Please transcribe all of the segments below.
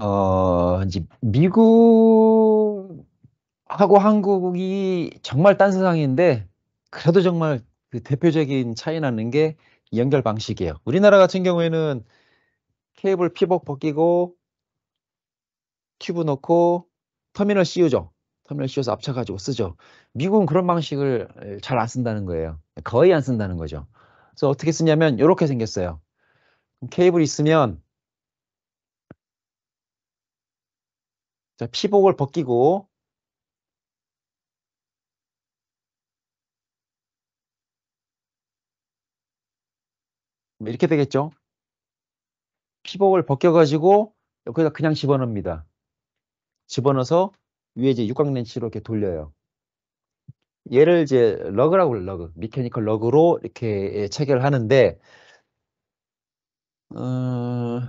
어 이제 미국하고 한국이 정말 딴 세상인데 그래도 정말 그 대표적인 차이 나는 게 연결 방식이에요. 우리나라 같은 경우에는 케이블 피복 벗기고 튜브 넣고 터미널 씌우죠. 터미널 씌워서 앞차 가지고 쓰죠. 미국은 그런 방식을 잘 안 쓴다는 거예요. 거의 안 쓴다는 거죠. 그래서 어떻게 쓰냐면 이렇게 생겼어요. 케이블 있으면 자, 피복을 벗기고 뭐 이렇게 되겠죠? 피복을 벗겨가지고 여기다 그냥 집어넣습니다. 집어넣어서 위에 이제 육각렌치로 이렇게 돌려요. 얘를 이제 러그라고 해요. 러그. 미케니컬 러그로 이렇게 예, 체결 하는데 어,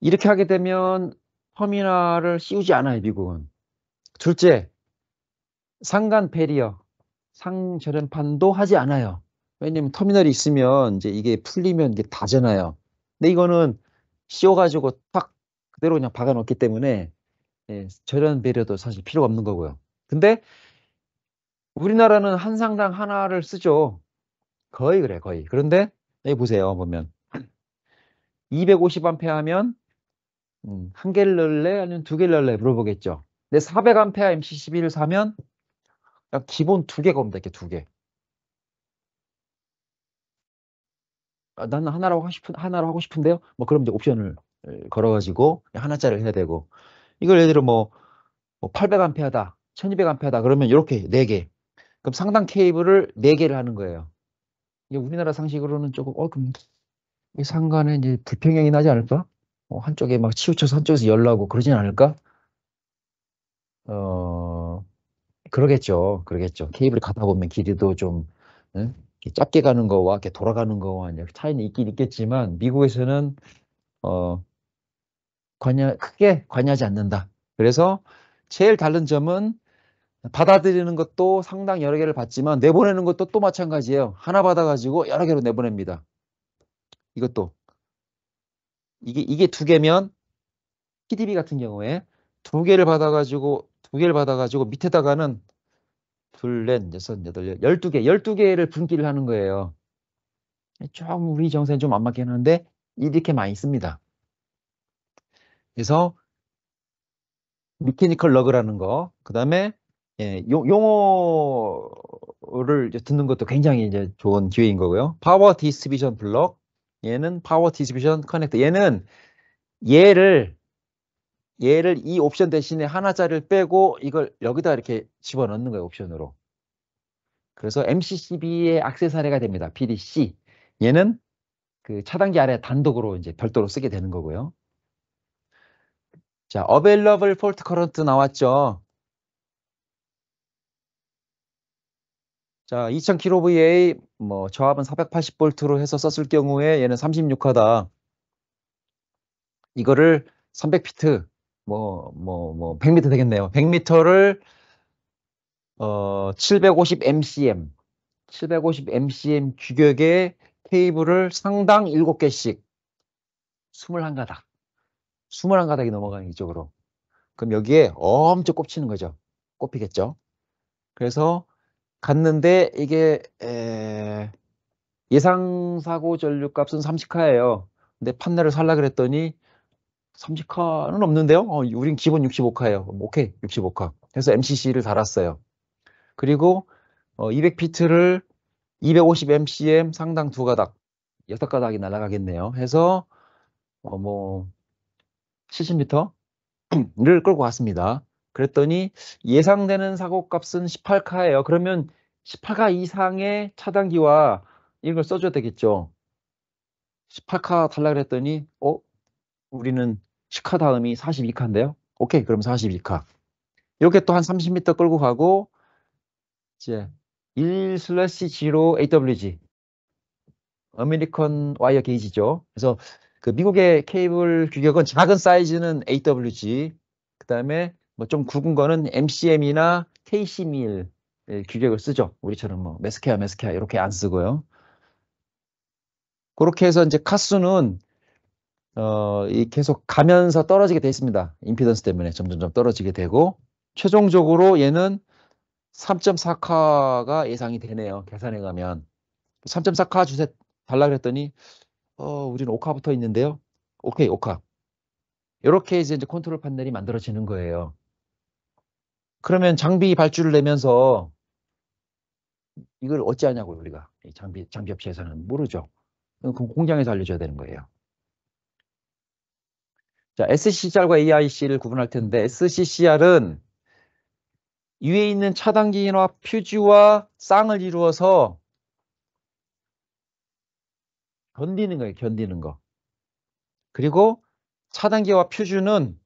이렇게 하게 되면 터미널을 씌우지 않아요, 미국은. 둘째, 상간 페리어, 상절연판도 하지 않아요. 왜냐면 터미널이 있으면 이제 이게 풀리면 이게 다잖아요. 근데 이거는 씌워가지고 탁 그대로 그냥 박아놓기 때문에 예, 절연 배려도 사실 필요가 없는 거고요. 근데 우리나라는 한 상당 하나를 쓰죠. 거의 그래, 거의. 그런데 여기 보세요, 보면 250A 하면 음, 한 개를 넣을래? 아니면 두 개를 넣을래? 물어보겠죠. 근데 400A MC11을 사면 그냥 기본 두 개가 옵니다. 이렇게 두 개. 아, 나는 하나라고 하고 싶은 하나로 하고 싶은데요. 뭐 그럼 이제 옵션을 걸어가지고 하나짜리를 해야 되고 이걸 예를 들어 뭐, 뭐 800A 하다, 1200A 하다 그러면 이렇게 네 개. 그럼 상단 케이블을 4개를 하는 거예요. 이게 우리나라 상식으로는 조금, 어, 그럼 이 상간에 이제 불평형이 나지 않을까? 어, 한쪽에 막 치우쳐서 한쪽에서 열나고 그러진 않을까? 어, 그러겠죠. 그러겠죠. 케이블 가다 보면 길이도 좀, 응? 짧게 가는 거와 이렇게 돌아가는 거와 이제 차이는 있긴 있겠지만, 미국에서는, 어, 관여, 크게 관여하지 않는다. 그래서 제일 다른 점은 받아들이는 것도 상당 여러 개를 받지만 내보내는 것도 또 마찬가지예요. 하나 받아가지고 여러 개로 내보냅니다. 이것도 이게 이게 두 개면 PDB 같은 경우에 두 개를 받아가지고 두 개를 받아가지고 밑에다가는 둘, 넷, 여섯, 여덟, 열두 개, 열두 개를 분기를 하는 거예요. 좀 우리 정세는 좀 안 맞긴 하는데 이렇게 많이 씁니다. 그래서 미케니컬 러그라는 거, 그 다음에 예, 용어를 듣는 것도 굉장히 이제 좋은 기회인 거고요. 파워 디스비션 블럭, 얘는 파워 디스비션 커넥터, 얘는 얘를 얘를 이 옵션 대신에 하나짜리를 빼고 이걸 여기다 이렇게 집어넣는 거예요, 옵션으로. 그래서 MCCB의 악세사리가 됩니다. PDC. 얘는 그 차단기 아래 단독으로 이제 별도로 쓰게 되는 거고요. 자, Available Fault Current 나왔죠. 자, 2000kVA 뭐 저압은 480V로 해서 썼을 경우에 얘는 36화다. 이거를 300피트 뭐 뭐 뭐1 0 0미터 되겠네요. 1 0 0미터를어 750 MCM 750 MCM 규격의 케이블을 상당 7개씩 21가닥 21가닥이 넘어가는 이쪽으로 그럼 여기에 엄청 꼽히는 거죠. 꼽히겠죠. 그래서 갔는데 이게 에... 예상 사고 전류값은 3 0화예요 근데 판넬을 살라 그랬더니 3 0화는 없는데요. 어, 우린 기본 6 5화예요 오케이, 6 5화 그래서 MCC를 달았어요. 그리고 어, 200피트를 250 MCM 상당 두 가닥, 여섯 가닥이 날아가겠네요. 해서 어, 뭐 70m를 끌고 갔습니다. 그랬더니 예상되는 사고값은 18카예요. 그러면 18카 이상의 차단기와 이걸 써줘야 되겠죠. 18카 달라 그랬더니 어? 우리는 10카 다음이 42카인데요. 오케이 그럼 42카. 이렇게 또 한 30m 끌고 가고 이제 1 슬래시 G로 AWG 아메리칸 와이어 게이지죠. 그래서 그 미국의 케이블 규격은 작은 사이즈는 AWG, 그 다음에 뭐좀 굵은 거는 MCM이나 KC밀 예, 규격을 쓰죠. 우리처럼 뭐 메스케아 메스케아 이렇게 안 쓰고요. 그렇게 해서 이제 카수는 어, 계속 가면서 떨어지게 돼 있습니다. 임피던스 때문에 점점점 떨어지게 되고 최종적으로 얘는 3.4카가 예상이 되네요. 계산해 가면 3.4카 주세 달라 그랬더니 어, 우리는 5카 부터 있는데요. 오케이, 5카. 이렇게 이제 컨트롤 판넬이 만들어지는 거예요. 그러면 장비 발주를 내면서 이걸 어찌하냐고요, 우리가. 장비, 장비 업체에서는 모르죠. 그럼 공장에서 알려줘야 되는 거예요. 자, SCCR과 AIC를 구분할 텐데, SCCR은 위에 있는 차단기인화 퓨즈와 쌍을 이루어서 견디는 거예요, 견디는 거. 그리고 차단기와 퓨즈는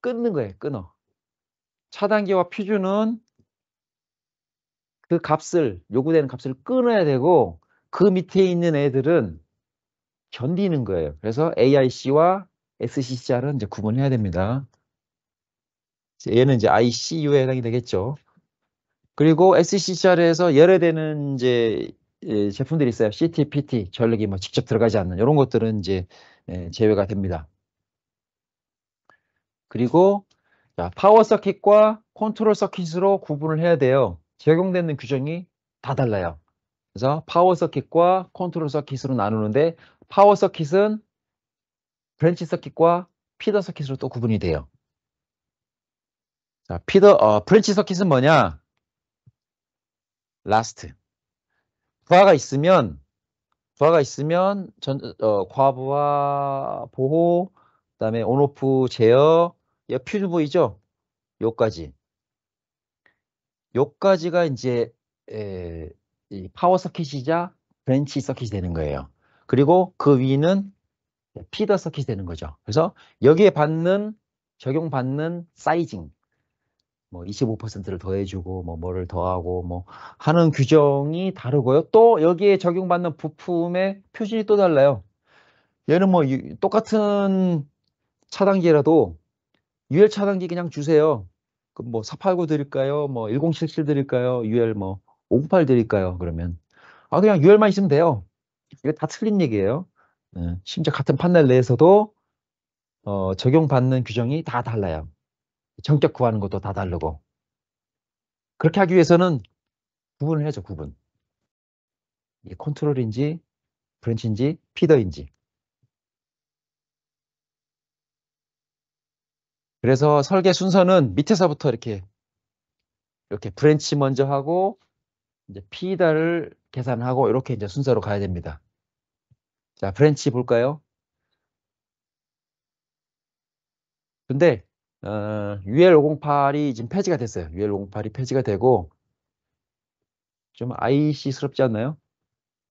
끊는 거예요, 끊어. 차단기와 퓨즈는그 값을 요구되는 값을 끊어야 되고 그 밑에 있는 애들은 견디는 거예요. 그래서 AIC와 SCCR은 이제 구분해야 됩니다. 얘는 이제 ICU에 해당이 되겠죠. 그리고 SCCR에서 열애되는 이제 예, 제품들이 있어요. CT, PT, 전력이 뭐 직접 들어가지 않는 이런 것들은 이제 예, 제외가 됩니다. 그리고 자, 파워 서킷과 컨트롤 서킷으로 구분을 해야 돼요. 적용되는 규정이 다 달라요. 그래서 파워 서킷과 컨트롤 서킷으로 나누는데 파워 서킷은 브랜치 서킷과 피더 서킷으로 또 구분이 돼요. 자, 피더 어, 브랜치 서킷은 뭐냐? 라스트. 부하가 있으면 부하가 있으면 전 어, 과부하 보호 그다음에 온오프 제어 예, 퓨즈 보이죠? 요까지. 요까지가 이제 에, 파워 서킷이자 브랜치 서킷이 되는 거예요. 그리고 그 위는 피더 서킷이 되는 거죠. 그래서 여기에 받는 적용받는 사이징 뭐 25%를 더해주고 뭐 뭐를 더하고 뭐 하는 규정이 다르고요. 또 여기에 적용받는 부품의 표준이 또 달라요. 얘는 뭐 똑같은 차단기라도 UL 차단기 그냥 주세요. 그뭐 489 드릴까요? 뭐 1077 드릴까요? UL 뭐598 드릴까요? 그러면 아 그냥 UL만 있으면 돼요. 이거 다 틀린 얘기예요. 네. 심지어 같은 판넬 내에서도 어, 적용받는 규정이 다 달라요. 정격 구하는 것도 다 다르고 그렇게 하기 위해서는 구분을 해야 구분. 이 컨트롤인지 브랜치인지 피더인지 그래서 설계 순서는 밑에서부터 이렇게 이렇게 브랜치 먼저 하고 이제 피다를 계산하고 이렇게 이제 순서로 가야 됩니다. 자, 브랜치 볼까요? 근데 어, UL508이 지금 폐지가 됐어요. UL508이 폐지가 되고 좀 IC스럽지 않나요?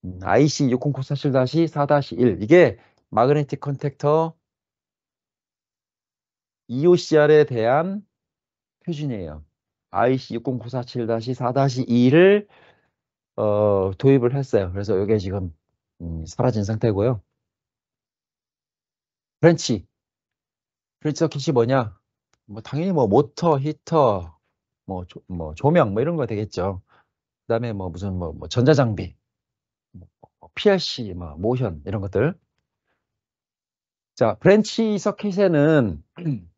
음, IC 6094-4-1 이게 마그네틱 컨택터 EOCR에 대한 표준이에요. IC 60947-4-2를 어, 도입을 했어요. 그래서 이게 지금 음, 사라진 상태고요. 프렌치. 프렌치 서킷이 뭐냐? 뭐 당연히 뭐 모터, 히터, 뭐, 조, 뭐 조명 뭐 이런 거 되겠죠. 그다음에 뭐 무슨 뭐, 뭐 전자장비, 뭐, PLC, 뭐, 뭐 모션 이런 것들. 자, 프렌치 서킷에는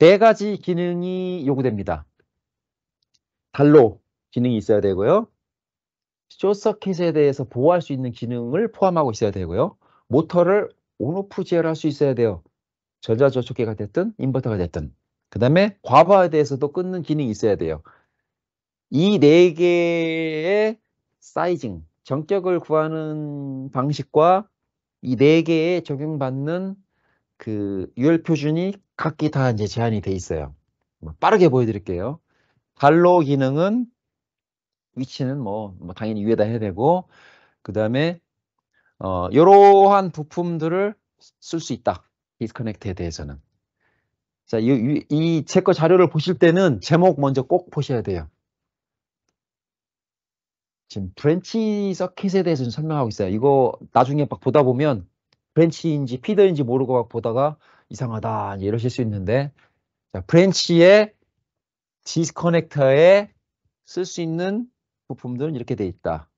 네 가지 기능이 요구됩니다. 달로 기능이 있어야 되고요. 쇼서킷에 대해서 보호할 수 있는 기능을 포함하고 있어야 되고요. 모터를 온오프 제어할 수 있어야 돼요. 전자저축기가 됐든 인버터가 됐든. 그 다음에 과부하에 대해서도 끊는 기능이 있어야 돼요. 이 네 개의 사이징, 정격을 구하는 방식과 이 네 개의 적용받는 그 유혈 표준이 각기 다 이제 제한이 돼 있어요. 뭐 빠르게 보여드릴게요. 발로 기능은 위치는 뭐, 뭐 당연히 위에다 해야 되고 그 다음에 어, 이러한 부품들을 쓸 수 있다. 디스커넥트에 대해서는. 자, 이, 이, 제거 자료를 보실 때는 제목 먼저 꼭 보셔야 돼요. 지금 브랜치 서킷에 대해서 설명하고 있어요. 이거 나중에 막 보다 보면 브랜치인지 피더인지 모르고 막 보다가 이상하다 이러실 수 있는데 자, 브랜치의 디스커넥터에 쓸 수 있는 부품들은 이렇게 돼 있다.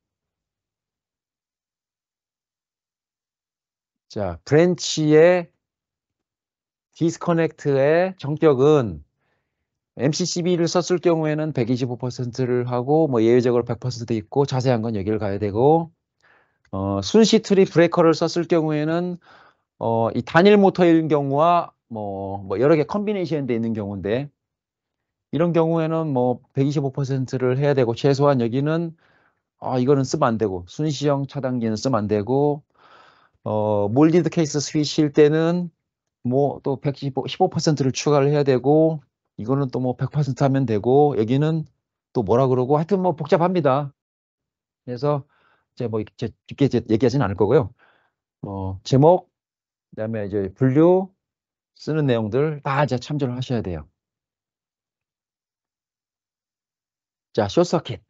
자, 브랜치의 디스커넥트의 정격은 MCCB를 썼을 경우에는 125%를 하고 뭐 예외적으로 100%돼 있고 자세한 건 여기를 가야 되고 어, 순시 트리 브레이커를 썼을 경우에는 어, 이 단일 모터인 경우와 뭐, 뭐 여러 개 컨비네이션 돼 있는 경우인데 이런 경우에는 뭐 125%를 해야 되고 최소한 여기는 아 이거는 쓰면 안 되고 순시형 차단기는 쓰면 안 되고 어 몰디드 케이스 스위치일 때는 뭐 또 115%를 추가를 해야 되고 이거는 또 뭐 100% 하면 되고 여기는 또 뭐라 그러고 하여튼 뭐 복잡합니다. 그래서 이제 뭐 이제 깊게 얘기하진 않을 거고요. 뭐 제목, 그다음에 이제 분류 쓰는 내용들 다 이제 참조를 하셔야 돼요. 자, 쇼서킷,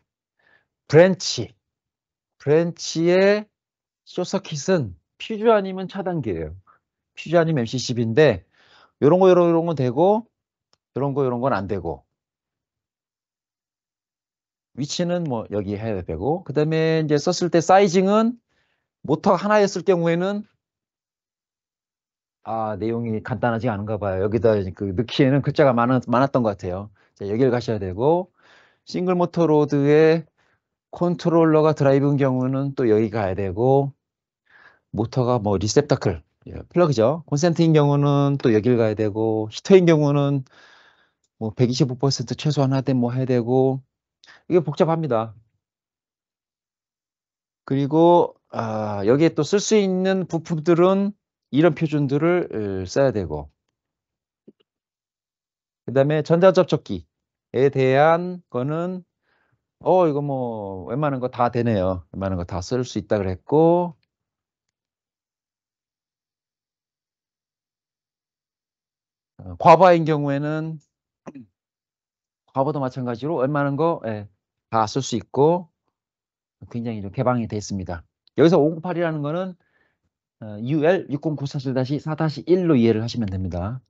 브랜치, 브랜치의 쇼서킷은 퓨즈 아니면 차단기예요. 퓨즈 아니면 MC10인데 이런 거 이런 이런 건 되고 이런 거 이런 건 안 되고 위치는 뭐 여기 해야 되고 그 다음에 이제 썼을 때 사이징은 모터 하나였을 경우에는 아 내용이 간단하지 않은가 봐요. 여기다 그 넣기에는 글자가 많았, 많았던 것 같아요. 자, 여기를 가셔야 되고 싱글 모터 로드에 컨트롤러가 드라이브인 경우는 또 여기 가야 되고 모터가 뭐리셉터클 예, 플러그죠. 콘센트인 경우는 또 여길 가야 되고 히터인 경우는 뭐 125% 최소한 하되 뭐 해야 되고 이게 복잡합니다. 그리고 아, 여기에 또 쓸 수 있는 부품들은 이런 표준들을 써야 되고 그 다음에 전자접촉기에 대한 거는 어 이거 뭐 웬만한 거 다 되네요. 웬만한 거 다 쓸 수 있다 그랬고 어, 과바인 경우에는 과보도 마찬가지로 웬만한 거 다 쓸수 예, 있고 굉장히 좀 개방이 되어 있습니다. 여기서 508이라는 거는 어, UL 6094-4-1로 이해를 하시면 됩니다.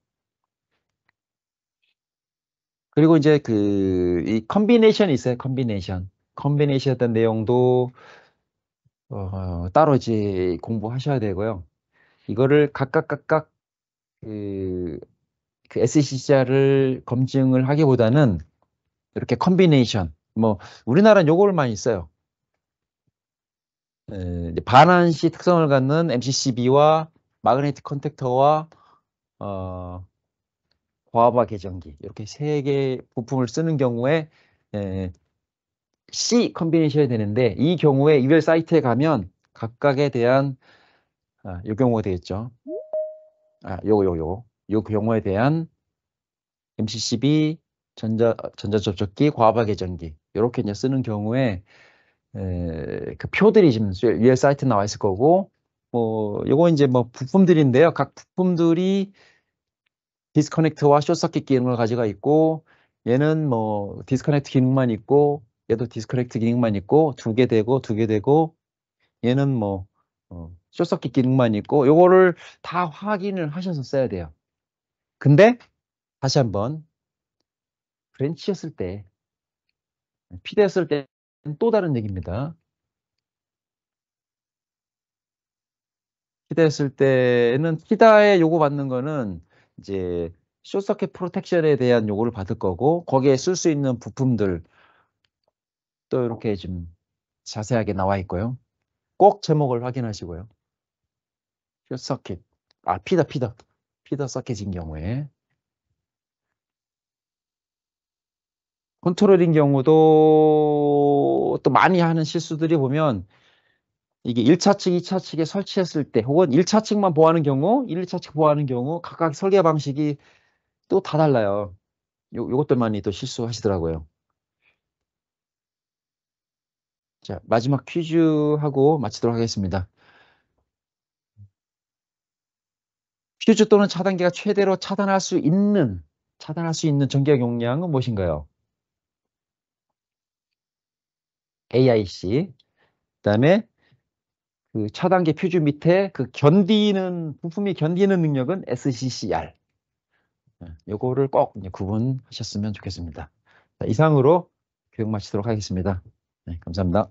그리고 이제 그이 컨비네이션이 있어요. 컨비네이션. 컨비네이션 했던 내용도 어, 따로 이제 공부하셔야 되고요. 이거를 각각 각각 그, 그 SC자를 검증을 하기보다는 이렇게 컨비네이션 뭐 우리나라는 요걸 많이 써요. 에, 반환시 특성을 갖는 MCCB와 마그네틱 컨택터와 어, 과합화 계정기 이렇게 세개의 부품을 쓰는 경우에 에, C 컨비네이션이 되는데 이 경우에 이별 사이트에 가면 각각에 대한 아, 요 경우가 되겠죠. 아, 요거 요거 요, 요 경우에 대한 MCCB 전자 전자접촉기, 과압계전기 이렇게 이제 쓰는 경우에 에, 그 표들이 지금 위에 사이트 나와 있을 거고 뭐 요거 이제 뭐 부품들인데요. 각 부품들이 디스커넥트와 쇼트서킷 기능을 가지고 있고 얘는 뭐 디스커넥트 기능만 있고 얘도 디스커넥트 기능만 있고 두 개 되고 두 개 되고 얘는 뭐 어, 쇼트서킷 기능만 있고 요거를 다 확인을 하셔서 써야 돼요. 근데 다시 한번 브랜치였을 때, 피드였을 때는 또 다른 얘기입니다. 피드였을 때는 피다에 요구 받는 거는 이제 쇼서켓 프로텍션에 대한 요구를 받을 거고 거기에 쓸 수 있는 부품들 또 이렇게 좀 자세하게 나와 있고요. 꼭 제목을 확인하시고요. 쇼서켓 아 피다 피다 피다 서켓인 경우에 컨트롤인 경우도 또 많이 하는 실수들이 보면 이게 1차 측, 2차 측에 설치했을 때 혹은 1차 측만 보호하는 경우, 1, 차측 보호하는 경우 각각 설계 방식이 또 다 달라요. 요, 요것들 많이 또 실수하시더라고요. 자, 마지막 퀴즈하고 마치도록 하겠습니다. 퓨즈 또는 차단기가 최대로 차단할 수 있는 차단할 수 있는 전기학 용량은 무엇인가요? AIC 그다음에 그 차단계 표즈 밑에 그 견디는 부품이 견디는 능력은 SCCR 네, 요거를 꼭 구분하셨으면 좋겠습니다. 자, 이상으로 교육 마치도록 하겠습니다. 네, 감사합니다.